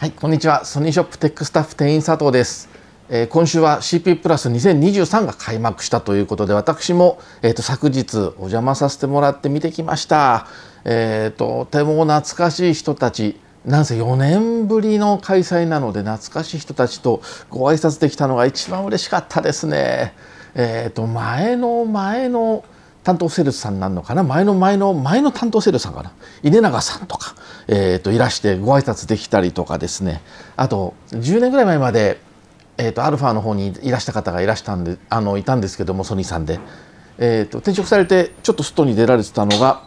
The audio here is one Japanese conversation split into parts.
はい、こんにちは。ソニーショップテックスタッフ店員佐藤です。えー、今週は CP プラス2023が開幕したということで、私も、えーと、昨日お邪魔させてもらって見てきました。えーと、とても懐かしい人たち、なんせ4年ぶりの開催なので懐かしい人たちとご挨拶できたのが一番嬉しかったですね。えーと前の前の担当セールスさんなんのかな前の前の前の担当セールスさんかな稲永さんとか、えーと、いらしてご挨拶できたりとかですねあと10年ぐらい前まで、えーと、アルファの方にいらした方がいらしたんであのいたんですけどもソニーさんで、えーと、と転職されてちょっと外に出られてたのが、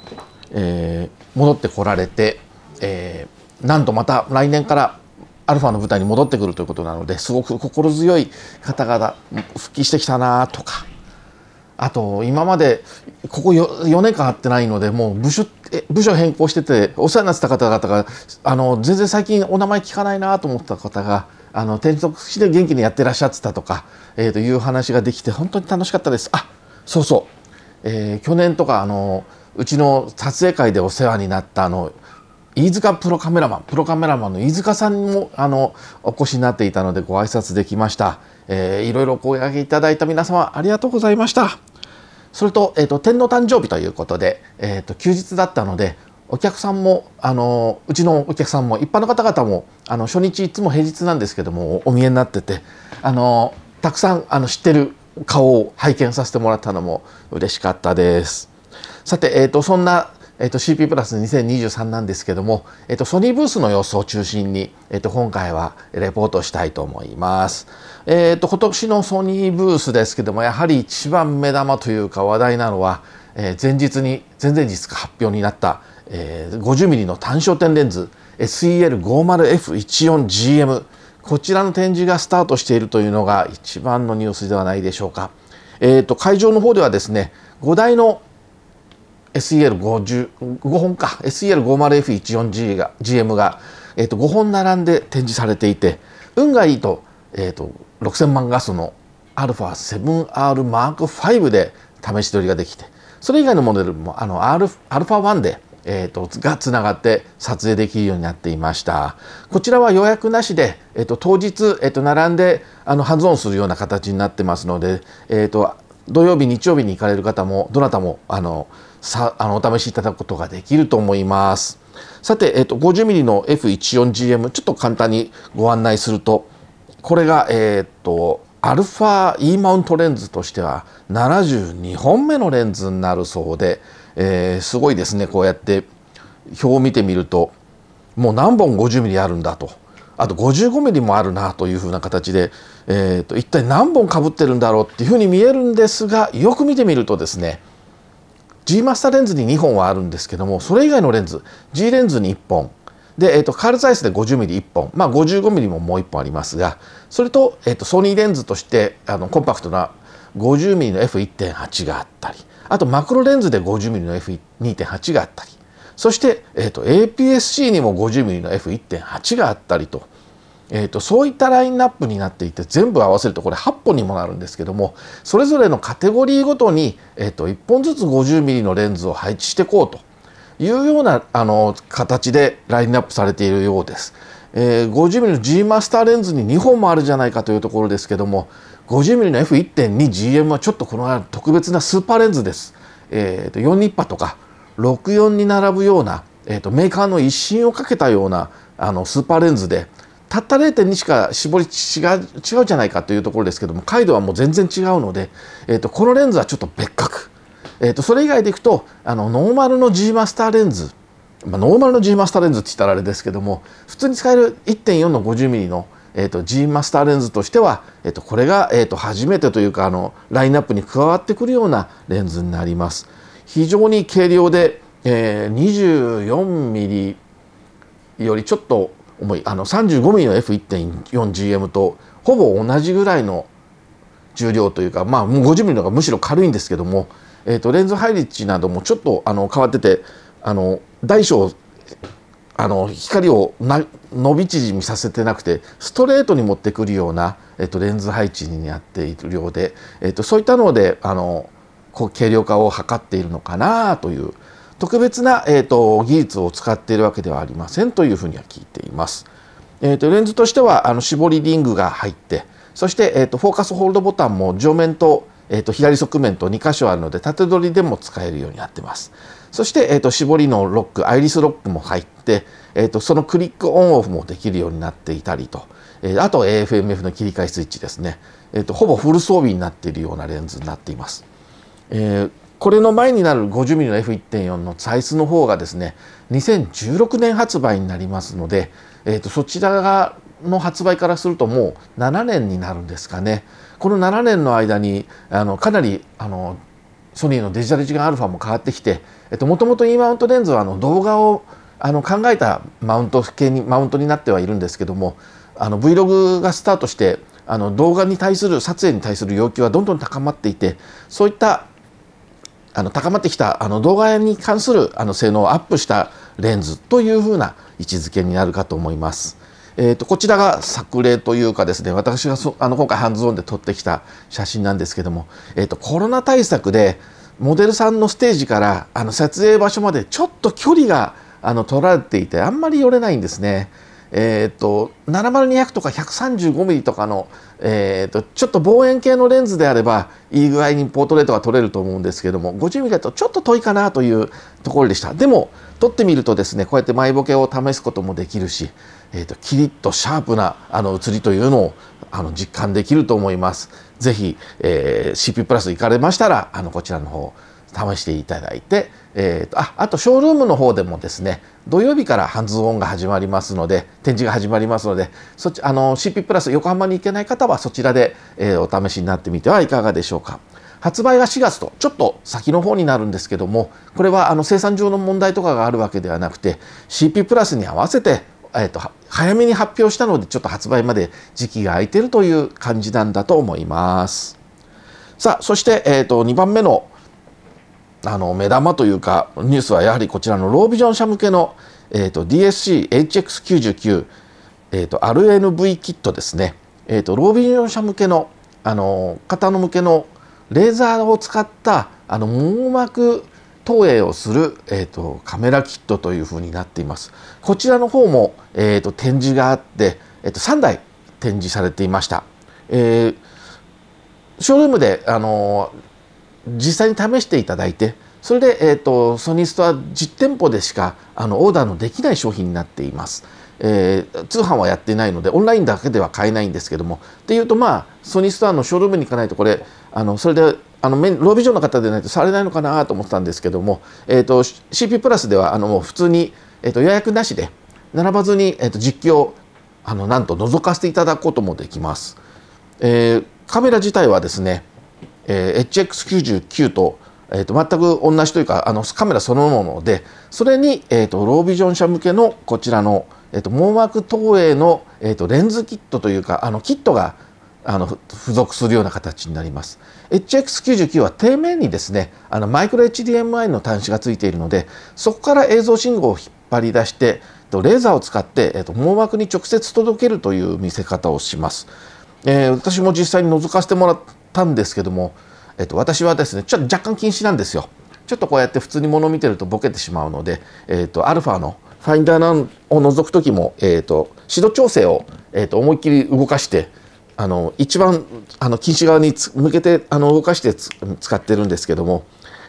えー、戻ってこられて、えー、なんとまた来年からアルファの舞台に戻ってくるということなのですごく心強い方々復帰してきたなとか。あと今までここ 4, 年間会ってないのでもう部署部署変更しててお世話になってた方々があの全然最近お名前聞かないなと思った方があの転職して元気にやってらっしゃってたとか、えー、という話ができて本当に楽しかったです。あそうそう、えー、去年とかあのうちの撮影会でお世話になったあの飯塚プロカメラマンプロカメラマンの飯塚さんもあのお越しになっていたのでご挨拶できました、えー、いろいろお声がけいただいた皆様ありがとうございましたそれと,、えーと、天皇誕生日ということで、えーと、休日だったのでお客さんもあのうちのお客さんも一般の方々もあの初日いつも平日なんですけどもお見えになっててあのたくさんあの知ってる顔を拝見させてもらったのも嬉しかったです。さて、えーとそんなえっと、CP プラス2023なんですけども、えっと、ソニーブースの様子を中心に、えっと、今回はレポートしたいと思います。えっと、今年のソニーブースですけども、やはり一番目玉というか話題なのは、えー、前日に、前々日か発表になった、えー、50mm の単焦点レンズ SEL50F14GM こちらの展示がスタートしているというのが一番のニュースではないでしょうか。えっ、と、会場の方ではですね、5台の SEL5 本か SEL50F14GM が GM が、えー、と5本並んで展示されていて運がいいと,、えーと、6000万ガスの α7RM5 で試し撮りができてそれ以外のモデルもあの α, 1で、えーと、がつながって撮影できるようになっていましたこちらは予約なしで、えーと、と当日、えー、と並んであのハンズオンするような形になってますので、えー、と土曜日日曜日に行かれる方もどなたもあのさあのお試しいただくことができると思います。さて、えっと、50mm の F14GM ちょっと簡単にご案内するとこれが、えー、っとアルファ E マウントレンズとしては72本目のレンズになるそうで、えー、すごいですねこうやって表を見てみるともう何本 50mm あるんだとあと55ミリもあるなというふうな形で、えーと、一体何本かぶってるんだろうっていうふうに見えるんですがよく見てみるとですね G マスターレンズに2本はあるんですけどもそれ以外のレンズ G レンズに1本で、えーと、カールザイスで 50mm1 本、まあ、55mm ももう1本ありますがそれと,、えーと、ソニーレンズとしてあのコンパクトな 50mm の F1.8 があったりあとマクロレンズで 50mm の F2.8 があったりそして、えーと、APS-C にも 50mm の F1.8 があったりと,、えーと、そういったラインナップになっていて全部合わせるとこれ8本にもなるんですけどもそれぞれのカテゴリーごとに、えーと、1本ずつ 50mm のレンズを配置していこうというようなあの形でラインナップされているようです。えー、50mm の G マスターレンズに2本もあるじゃないかというところですけども 50mm の F1.2GM はちょっとこの特別なスーパーレンズです。えーと4ニッパとか64に並ぶような、えーと、メーカーの一新をかけたようなあのスーパーレンズでたった0.2しか絞り違う違うじゃないかというところですけどもカイドはもう全然違うので、えーと、このレンズはちょっと別格、えーと、それ以外でいくとあのノーマルの G マスターレンズ、まあ、ノーマルの G マスターレンズって言ったらあれですけども普通に使える1.4の 50mm のえーと、G マスターレンズとしては、えーと、これが、えーと初めてというかあのラインナップに加わってくるようなレンズになります。非常に軽量で、えー、24ミリよりちょっと重いあの35ミリの F1.4GM とほぼ同じぐらいの重量というか、まあ、もう50ミリの方がむしろ軽いんですけども、えーと、とレンズ配列などもちょっとあの変わっててあの大小あの光をな伸び縮みさせてなくてストレートに持ってくるような、えっと、レンズ配置になっているようで、えっと、そういったのであのこう軽量化を図っているのかなという特別な、えーと、技術を使っているわけではありませんというふうには聞いています。えーと、レンズとしてはあの絞りリングが入ってそして、えーと、フォーカスホールドボタンも上面と,、えー、と左側面と2箇所あるので縦取りでも使えるようになってます。そして、えー、と絞りのロックアイリスロックも入って、えー、とそのクリックオンオフもできるようになっていたりと、えー、あと AFMF の切り替えスイッチですね、えー、とほぼフル装備になっているようなレンズになっています。えー、これの前になる 50mm の F1.4 のサイズの方がですね2016年発売になりますので、えーと、そちらがの発売からするともう7年になるんですかねこの7年の間にあのかなりあのソニーのデジタル時間アルファも変わってきてもともと E マウントレンズはあの動画をあの考えたマウント系にマウントになってはいるんですけどもあの Vlog がスタートしてあの動画に対する撮影に対する要求はどんどん高まっていてそういったあの高まってきたあの動画に関するあの性能をアップしたレンズというふうな位置づけになるかと思います。えーと、こちらが作例というかですね私があの今回ハンズオンで撮ってきた写真なんですけども、えーとコロナ対策でモデルさんのステージからあの撮影場所までちょっと距離があの取られていてあんまり寄れないんですね。えーと、と70200とか 135mm とかの、えーと、とちょっと望遠鏡のレンズであればいい具合にポートレートが撮れると思うんですけども 50mm だとちょっと遠いかなというところでしたでも撮ってみるとですねこうやって前ボケを試すこともできるし、えーと、とキリッとシャープなあの写りというのをあの実感できると思います。ぜひ、えー、CP プラス行かれましたらあのこちらの方試していただいて、えーと、ああとショールームの方でもですね土曜日からハンズオンが始まりますので展示が始まりますのでそっちあの CP プラス横浜に行けない方はそちらで、えー、お試しになってみてはいかがでしょうか。発売が4月とちょっと先の方になるんですけどもこれはあの生産上の問題とかがあるわけではなくて CP プラスに合わせてえーと、早めに発表したのでちょっと発売まで時期が空いてるという感じなんだと思います。さあそして、えーと、と2番目のあの目玉というかニュースはやはりこちらのロービジョン社向けの、えー DSC-HX99、えと、RNV キットですね、えーと、ロービジョン社向けのあの方の向けのレーザーを使ったあの網膜投影をする、えーと、カメラキットというふうになっています。こちらの方も、えーと、展示があって、えーと、と3台展示されていました。えー、ショールームで、あのー実際に試していただいてそれで、えーと、ソニーストア実店舗でしかあのオーダーのできない商品になっています、えー、通販はやってないのでオンラインだけでは買えないんですけどもっていうとまあソニーストアのショールームに行かないとこれあのそれであのロービジョンの方でないとされないのかなと思ってたんですけども、えーと、CP プラスではあのもう普通に、えーと、予約なしで並ばずに、えー、と実況あのなんと覗かせていただくこともできます、えー、カメラ自体はですねえ HX99 と,、えー、と全く同じというかあのカメラそのものでそれに、えーと、ロービジョン社向けのこちらの、えーと、網膜投影の、えーと、レンズキットというかあのキットがあの付属するような形になります。HX99 は底面にですねあのマイクロ HDMI の端子がついているのでそこから映像信号を引っ張り出してレーザーを使って、えー、と網膜に直接届けるという見せ方をします。えー、私も実際に覗かせてもらっったんですけども、えっと、私はですねちょっと若干禁止なんですよちょっとこうやって普通に物を見てるとボケてしまうので、えっと、アルファのファインダーを覗く時も、えっと、指導調整を、えっと、思いっきり動かしてあの一番あの禁止側に向けてあの動かして使ってるんですけども、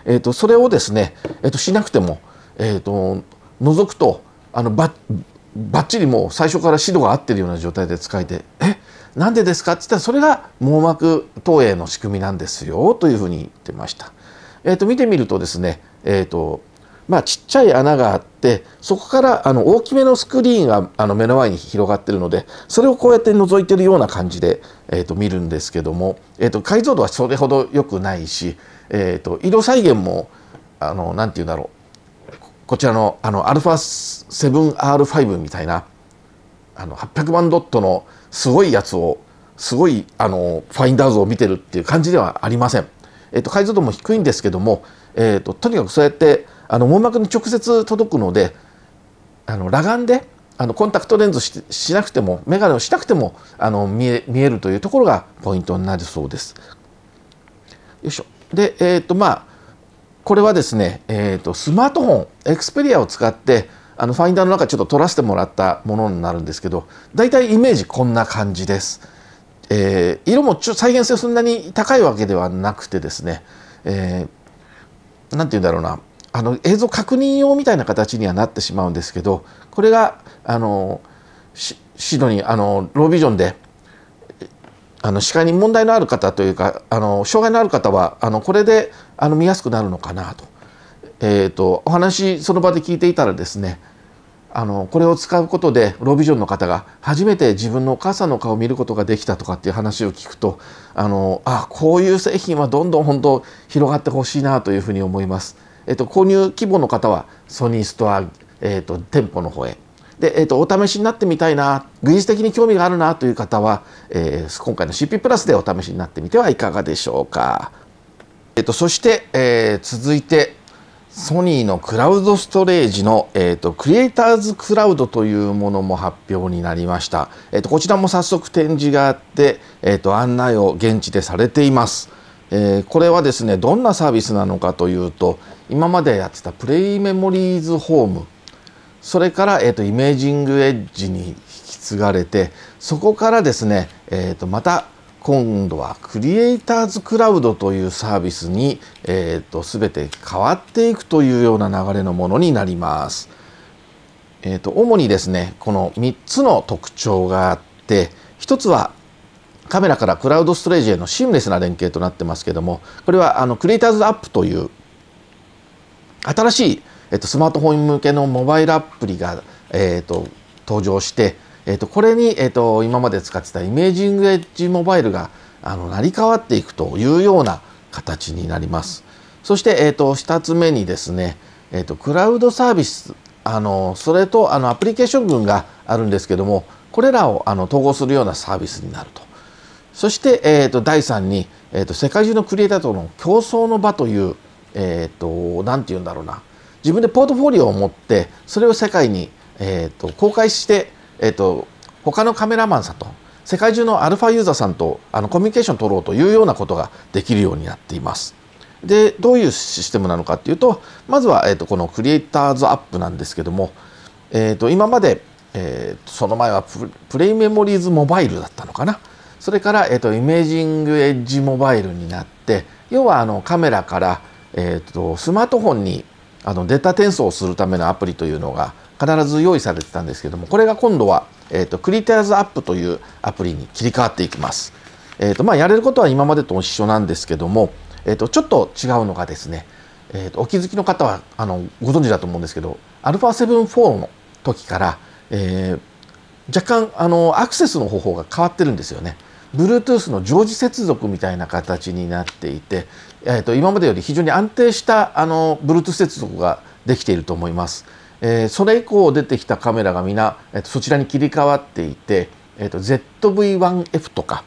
えっとそれをですね、えっとしなくても、えっと覗くとあのばばっちりもう最初から指導が合ってるような状態で使えてえなんでですかって言ったらそれが網膜投影の仕組みなんですよというふうに言ってました。えー、と見てみるとですね、えーとまあ、ちっちゃい穴があってそこからあの大きめのスクリーンがあの目の前に広がってるのでそれをこうやって覗いてるような感じで、えー、と見るんですけども、えー、と解像度はそれほど良くないし、えー、と色再現もあのなんて言うんだろうこちらのあの α7R5 みたいなあの800万ドットのすごいやつをすごいあのファインダーズを見てるっていう感じではありません。えっと、解像度も低いんですけども、えっと、とにかくそうやってあの網膜に直接届くのであの裸眼であのコンタクトレンズしなくても眼鏡をしなくてもあの見え見えるというところがポイントになるそうです。よいしょで、えっとまあこれはですね、えーと、とスマートフォンエクスペリアを使ってあのファインダーの中ちょっと撮らせてもらったものになるんですけどたいイメージこんな感じです。えー、色もちょ再現性そんなに高いわけではなくてですね何、えー、て言うんだろうなあの映像確認用みたいな形にはなってしまうんですけどこれがあのシドニーあのロービジョンであの視界に問題のある方というかあの障害のある方はあのこれであの見やすくなるのかなとえーと、お話その場で聞いていたらですねあのこれを使うことでロービジョンの方が初めて自分のお母さんの顔を見ることができたとかっていう話を聞くとあのあこういう製品はどんどん本当広がってほしいなというふうに思います。えっと、購入規模の方はソニーストア、えっと、店舗の方へで、えっと、お試しになってみたいな技術的に興味があるなという方は、えー、今回の CP プラスでお試しになってみてはいかがでしょうか。えっと、そして、えー、続いてソニーのクラウドストレージの、えーと、クリエイターズクラウドというものも発表になりました、えーと、こちらも早速展示があって、えーと、と案内を現地でされています、えー、これはですねどんなサービスなのかというと今までやってたプレイメモリーズホームそれから、えー、とイメージングエッジに引き継がれてそこからですね、えー、とまた今度はクリエイターズクラウドというサービスに、えーと、全て変わっていくというような流れのものになります。えーと、主にですねこの3つの特徴があって1つはカメラからクラウドストレージへのシームレスな連携となってますけどもこれはあのクリエイターズアップという新しい、えーと、とスマートフォン向けのモバイルアプリが、えー、と登場してえーと、これに、えーと、今まで使ってたイメージングエッジモバイルがあの成り代わっていくというような形になります。そして、えーと、2つ目にですね、えー、とクラウドサービスあのそれとあのアプリケーション群があるんですけどもこれらをあの統合するようなサービスになると。そして、えー、と第3に、えー、と世界中のクリエイターとの競争の場というえーと、何て言うんだろうな自分でポートフォリオを持ってそれを世界に、えーと公開してえっ、と他のカメラマンさんと世界中のアルファユーザーさんとあのコミュニケーションを取ろうというようなことができるようになっています。でどういうシステムなのかっていうとまずは、えっと、このクリエイターズアップなんですけども、えっと、今まで、えと、その前はプレイメモリーズモバイルだったのかなそれから、えっと、イメージングエッジモバイルになって要はあのカメラから、えっとスマートフォンにあのデータ転送するためのアプリというのが必ず用意されてたんですけどもこれが今度は、えーと、クリテアーズアップというアプリに切り替わっていきます、えーとまあ、やれることは今までと一緒なんですけども、えーと、ちょっと違うのがですね、えーと、とお気づきの方はあのご存知だと思うんですけど α7-4 の時から、えー、若干あのアクセスの方法が変わってるんですよね。Bluetooth の常時接続みたいな形になっていて、えー、と今までより非常に安定したあの Bluetooth 接続ができていると思います。えー、それ以降出てきたカメラが皆、えー、とそちらに切り替わっていて、えーと、ZV-1F とか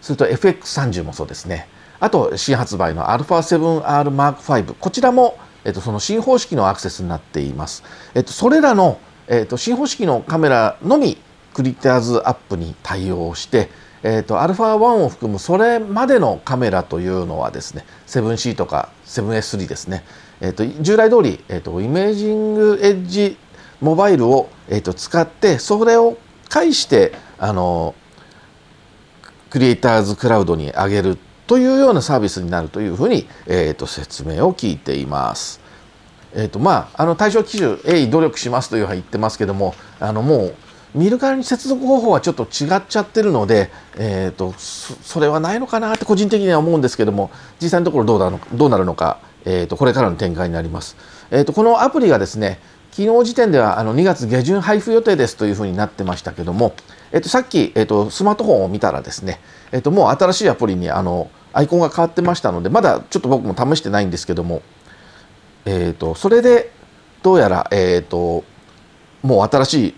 それと FX30 もそうですねあと新発売の α7R M5 こちらも、えー、とその新方式のアクセスになっています、えー、とそれらの、えー、と新方式のカメラのみクリティアーズアップに対応して、えーと、と α1 を含むそれまでのカメラというのはですね 7C とか 7S3 ですねえーと、従来通り、えーと、イメージングエッジモバイルを、えーと、使ってそれを介してあのクリエイターズクラウドに上げるというようなサービスになるというふうに、えー、と説明を聞いています。えーとまあ、あの対象機種、鋭意努力しますというは言ってますけどもあのもう見るからに接続方法はちょっと違っちゃってるので、えーと、そそれはないのかなって個人的には思うんですけども実際のところどうなのどうなるのかえー、とこれからの展開になります。えー、とこのアプリがですね昨日時点ではあの2月下旬配布予定ですというふうになってましたけども、えー、とさっき、えー、とスマートフォンを見たらですね、えー、ともう新しいアプリにあのアイコンが変わってましたのでまだちょっと僕も試してないんですけども、えー、とそれでどうやら、えー、ともう新しい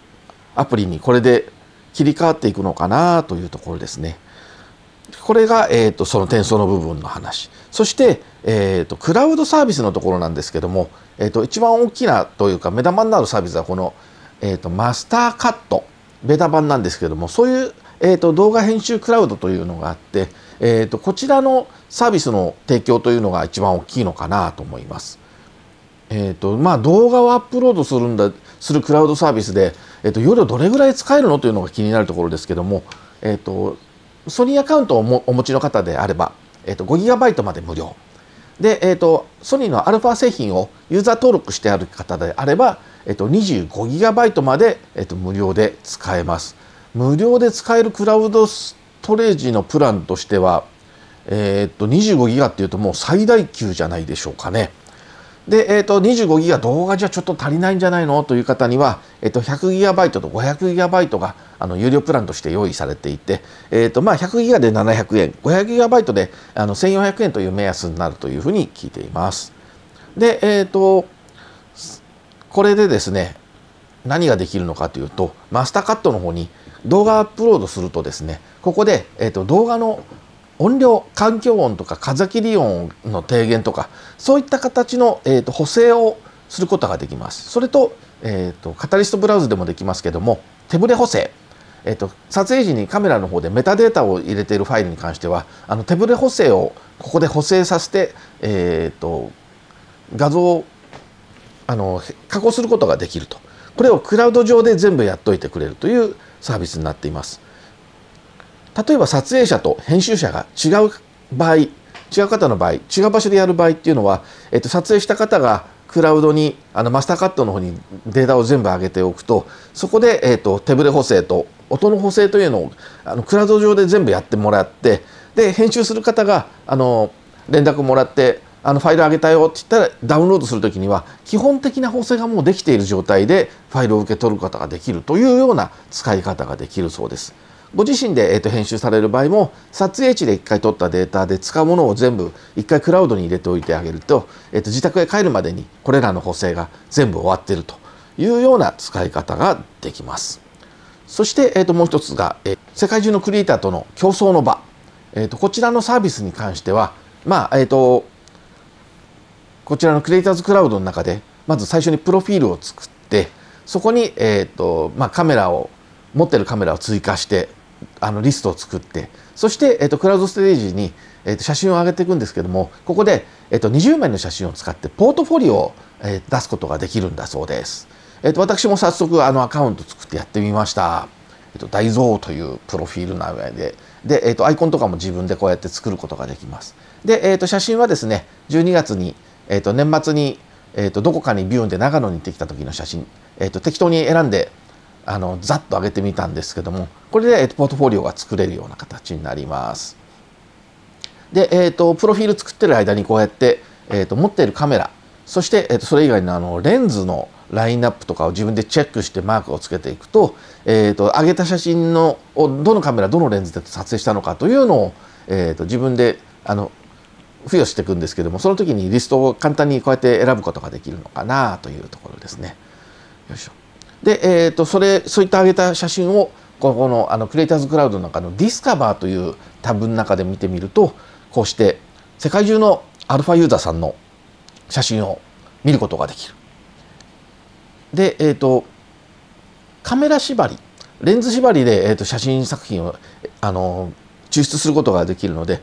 アプリにこれで切り替わっていくのかなというところですね。これが、えーと、その転送の部分の話そして、えーと、クラウドサービスのところなんですけども、えーと、一番大きなというか目玉になるサービスはこの、えー、とマスターカットベータ版なんですけどもそういう、えー、と動画編集クラウドというのがあって、えー、とこちらのサービスの提供というのが一番大きいのかなと思います。えーとまあ、動画をアップロードするんだするクラウドサービスで、えー、と夜どれぐらい使えるのというのが気になるところですけども、えー、とソニーアカウントをお持ちの方であれば、えーと、5GB まで無料で、えーと、ソニーのアルファ製品をユーザー登録してある方であれば、えーと、と 25GB まで、えー、と無料で使えます無料で使えるクラウドストレージのプランとしては、えー、と 25GB っていうともう最大級じゃないでしょうかね。で、えーと、25ギガ動画じゃちょっと足りないんじゃないのという方には、えーと、100ギガバイトと500ギガバイトがあの有料プランとして用意されていて、えーとまあ、100ギガで700円500ギガバイトであの1400円という目安になるというふうに聞いています。で、えーと、これでですね何ができるのかというとマスターカットの方に動画アップロードするとですねここで、えー、と動画の音量環境音とか風切り音の低減とかそういった形の、えーと、補正をすることができますそれと,、えーと、カタリストブラウズでもできますけども手ぶれ補正、えーと、撮影時にカメラの方でメタデータを入れているファイルに関してはあの手ぶれ補正をここで補正させて、えー、と画像をあの加工することができるとこれをクラウド上で全部やっといてくれるというサービスになっています。例えば撮影者と編集者が違う場合違う方の場合違う場所でやる場合っていうのは、えっと、撮影した方がクラウドにあのマスターカットの方にデータを全部上げておくとそこで、えーと、手ぶれ補正と音の補正というのをあのクラウド上で全部やってもらってで編集する方があの連絡もらってあのファイル上げたよって言ったらダウンロードする時には基本的な補正がもうできている状態でファイルを受け取ることができるというような使い方ができるそうです。ご自身で、えー、と編集される場合も撮影地で1回撮ったデータで使うものを全部1回クラウドに入れておいてあげると,、えー、と自宅へ帰るまでにこれらの補正が全部終わっているというような使い方ができます。そして、えー、ともう一つが、えー、世界中のクリエイターとの競争の場、えー、とこちらのサービスに関しては、まあえーと、こちらのクリエイターズクラウドの中でまず最初にプロフィールを作ってそこに、えーとまあ、カメラを持ってるカメラを追加してあのリストを作ってそして、えーと、クラウドステージに、えーと、写真を上げていくんですけどもここで、えーと、20枚の写真を使ってポートフォリオを、えー、出すことができるんだそうです。えー、と私も早速あのアカウント作ってやってみました。えー、と大蔵というプロフィール名前でで、えー、とアイコンとかも自分でこうやって作ることができます。で、えー、と写真はですね12月に、えー、と年末に、えー、とどこかにビューンで長野に行ってきた時の写真、えー、と適当に選んであのざっと上げてみたんですけどもこれでポートフォリオが作れるような形になります。で、えーと、プロフィール作ってる間にこうやって、えーと、持っているカメラそして、えーと、とそれ以外のあのレンズのラインナップとかを自分でチェックしてマークをつけていくと,、えー、と上げた写真のどのカメラどのレンズで撮影したのかというのを、えー、と自分であの付与していくんですけどもその時にリストを簡単にこうやって選ぶことができるのかなというところですね。よいしょで、えーと、それそういった上げた写真をここのあのクリエイターズクラウドの中のディスカバーというタブの中で見てみるとこうして世界中のアルファユーザーさんの写真を見ることができる。で、えーと、カメラ縛りレンズ縛りで、えーと、写真作品をあの抽出することができるので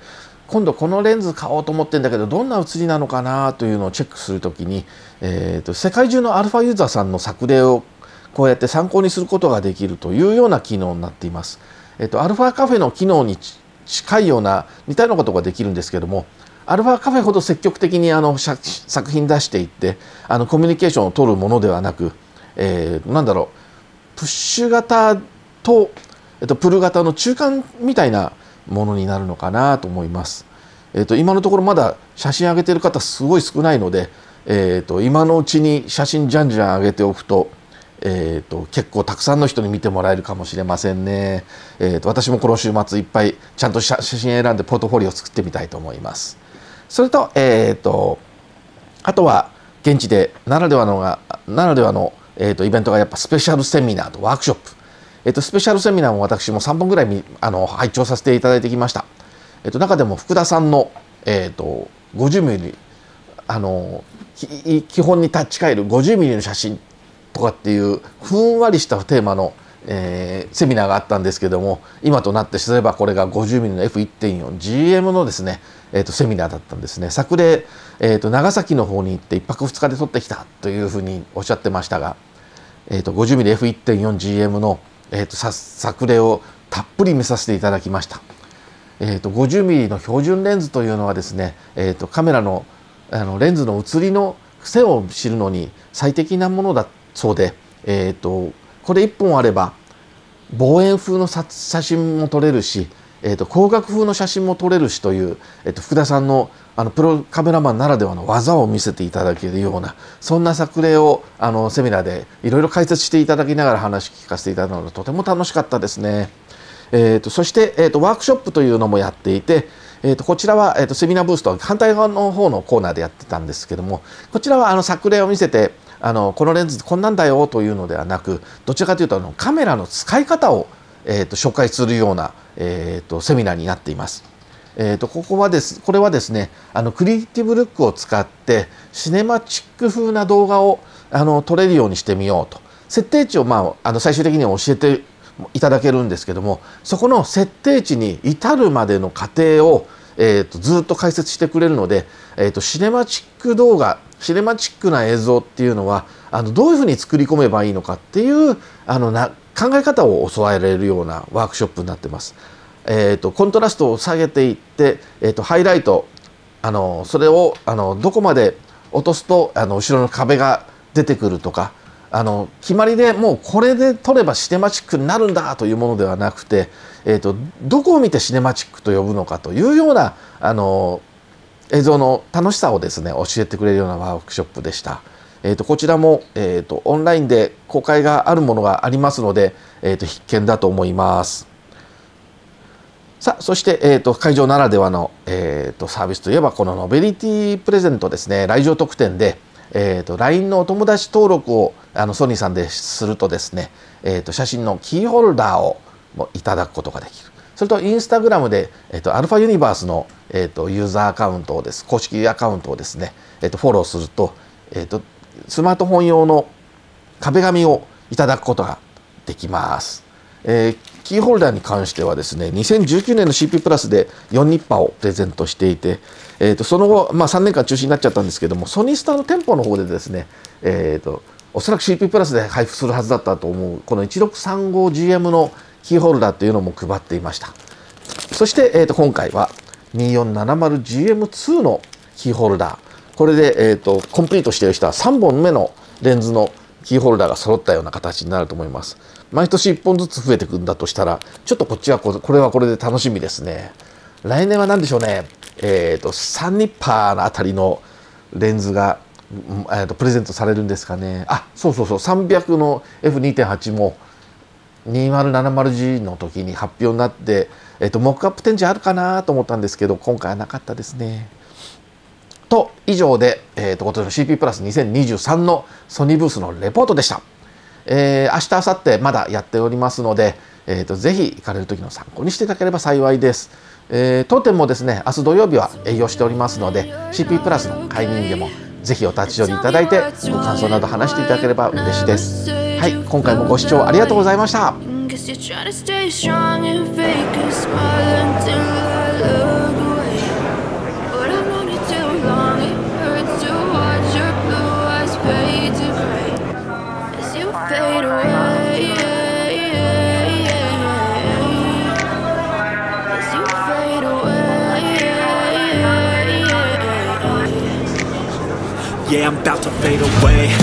今度このレンズ買おうと思ってんだけどどんな写りなのかなというのをチェックするときに、えーと世界中のアルファユーザーさんの作例をこうやって参考にすることができるというような機能になっています。えっと、アルファカフェの機能に近いような似たようなことができるんですけどもアルファカフェほど積極的にあの作品出していってあのコミュニケーションを取るものではなく、えー、なんだろうプッシュ型と、えっと、プル型の中間みたいなものになるのかなと思います。えっと、今のところまだ写真上げてる方すごい少ないので、えっと、今のうちに写真じゃんじゃん上げておくとえーと、結構たくさんの人に見てもらえるかもしれませんね、えーと、私もこの週末いっぱいちゃんと写真選んでポートフォリオを作ってみたいと思いますそれと,、えーと、とあとは現地でならではのがならではの、えー、とイベントがやっぱスペシャルセミナーとワークショップ、えー、とスペシャルセミナーも私も3本ぐらいあの拝聴させていただいてきました、えー、と中でも福田さんの、えー、と50ミリあの基本に立ち返る50ミリの写真とかっていうふんわりしたテーマの、えー、セミナーがあったんですけども今となってすればこれが 50mm の F1.4GM のですね、えーと、セミナーだったんですね昨例、えーと、長崎の方に行って1泊2日で撮ってきたというふうにおっしゃってましたが、えーと、50mmF1.4GM の、えー、と作例をたっぷり見させていただきました。えーと、50mm の標準レンズというのはですね、えーと、とカメラのあのレンズの写りの癖を知るのに最適なものだそうで、えーと、これ1本あれば望遠風の写真も撮れるし、えーと、光学風の写真も撮れるしという、えーと、福田さんのあのプロカメラマンならではの技を見せていただけるようなそんな作例をあのセミナーでいろいろ解説していただきながら話聞かせていただくのでとても楽しかったですね。えーと、そして、えーと、ワークショップというのもやっていて、えーと、こちらは、えー、とセミナーブースト反対側の方のコーナーでやってたんですけどもこちらはあの作例を見せてあのこのレンズこんなんだよというのではなくどちらかというとあのカメラの使い方を、えーと、紹介するような、えーと、セミナーになっています。えーと、ここはですこれはですねあのクリエイティブルックを使ってシネマチック風な動画をあの撮れるようにしてみようと設定値を、まあ、あの最終的には教えていただけるんですけどもそこの設定値に至るまでの過程を、えーとずっと解説してくれるのでえーと、シネマチック動画シネマチックな映像っていうのはあのどういうふうに作り込めばいいのかっていうあのな考え方を教われるようなワークショップになってます。えーと、コントラストを下げていって、えーと、ハイライトあのそれをあのどこまで落とすとあの後ろの壁が出てくるとかあの決まりでもうこれで撮ればシネマチックになるんだというものではなくて、えーとどこを見てシネマチックと呼ぶのかというようなあの映像の楽しさをですね教えてくれるようなワークショップでした。えーと、こちらも、えーと、オンラインで公開があるものがありますので、えーと、必見だと思います。さあそして、えー、と会場ならではの、えー、とサービスといえばこのノベリティプレゼントですね来場特典で、えー、と LINE のお友達登録をあのソニーさんでするとですね、えー、と写真のキーホルダーをいただくことができる。それとインスタグラムで、えっと、アルファユニバースの、えっと、ユーザーアカウントをです、公式アカウントをですね、えっと、フォローすると、えっと、スマートフォン用の壁紙をいただくことができます。えー、キーホルダーに関してはですね、2019年の CP プラスで4ニッパーをプレゼントしていて、えっと、その後、まあ、3年間中止になっちゃったんですけども、ソニースターの店舗の方でですね、えっと、とおそらく CP プラスで配布するはずだったと思う、この 1635GM のキーホルダーというのも配っていましたそして、えー、と今回は 2470GM2 のキーホルダーこれで、えーと、コンプリートしている人は3本目のレンズのキーホルダーが揃ったような形になると思います毎年1本ずつ増えていくんだとしたらちょっとこっちはこれはこれで楽しみですね来年は何でしょうねえっ、ー、とサンニッパーのあたりのレンズが、えーと、とプレゼントされるんですかねあそうそうそう300の F2.8 も 2070G の時に発表になって、えっと、モックアップ展示あるかなと思ったんですけど今回はなかったですね。と以上で、えー、と今年の CP プラス2023のソニーブースのレポートでした。えー、明日明後日まだやっておりますので、えーと、とぜひ行かれる時の参考にしていただければ幸いです。えー、当店もですね明日土曜日は営業しておりますので CP プラスの会員でもぜひお立ち寄りいただいてご感想など話していただければ嬉しいです。はい、今回もご視聴ありがとうございました。Yeah, I'm about to fade away